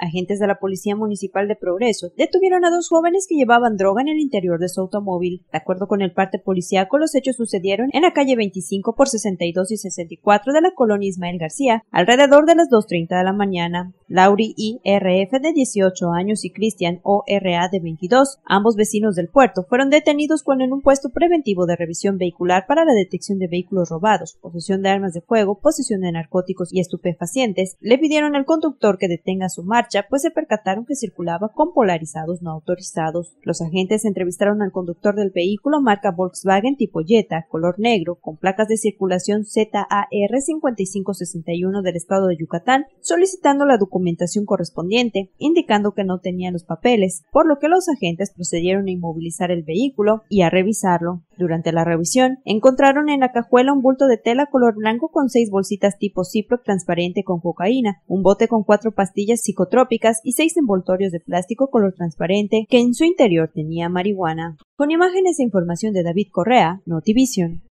agentes de la Policía Municipal de Progreso detuvieron a dos jóvenes que llevaban droga en el interior de su automóvil. De acuerdo con el parte policíaco, los hechos sucedieron en la calle 25 por 62 y 64 de la colonia Ismael García, alrededor de las 2.30 de la mañana. Lauri IRF de 18 años y Cristian ORA de 22, ambos vecinos del puerto, fueron detenidos cuando en un puesto preventivo de revisión vehicular para la detección de vehículos robados, posesión de armas de fuego, posesión de narcóticos y estupefacientes, le pidieron al conductor que detenga su marcha, pues se percataron que circulaba con polarizados no autorizados. Los agentes entrevistaron al conductor del vehículo marca Volkswagen tipo Jetta, color negro, con placas de circulación ZAR 5561 del estado de Yucatán, solicitando la documentación documentación correspondiente, indicando que no tenía los papeles, por lo que los agentes procedieron a inmovilizar el vehículo y a revisarlo. Durante la revisión, encontraron en la cajuela un bulto de tela color blanco con seis bolsitas tipo cipro transparente con cocaína, un bote con cuatro pastillas psicotrópicas y seis envoltorios de plástico color transparente que en su interior tenía marihuana. Con imágenes e información de David Correa, Notivision.